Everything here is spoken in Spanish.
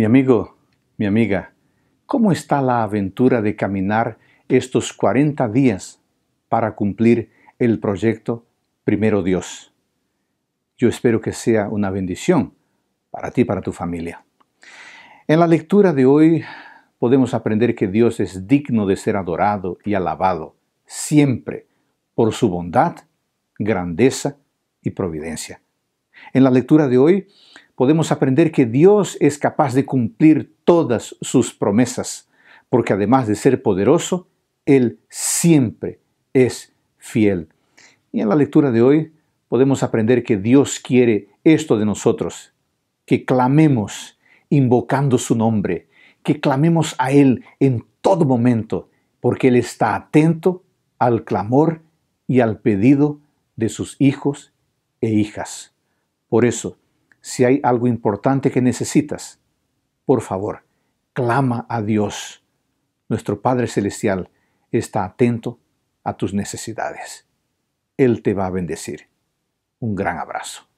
Mi amigo, mi amiga, ¿cómo está la aventura de caminar estos 40 días para cumplir el proyecto Primero Dios? Yo espero que sea una bendición para ti y para tu familia. En la lectura de hoy podemos aprender que Dios es digno de ser adorado y alabado siempre por su bondad, grandeza y providencia. En la lectura de hoy podemos aprender que Dios es capaz de cumplir todas sus promesas, porque además de ser poderoso, Él siempre es fiel. Y en la lectura de hoy podemos aprender que Dios quiere esto de nosotros, que clamemos invocando su nombre, que clamemos a Él en todo momento, porque Él está atento al clamor y al pedido de sus hijos e hijas. Por eso, si hay algo importante que necesitas, por favor, clama a Dios. Nuestro Padre Celestial está atento a tus necesidades. Él te va a bendecir. Un gran abrazo.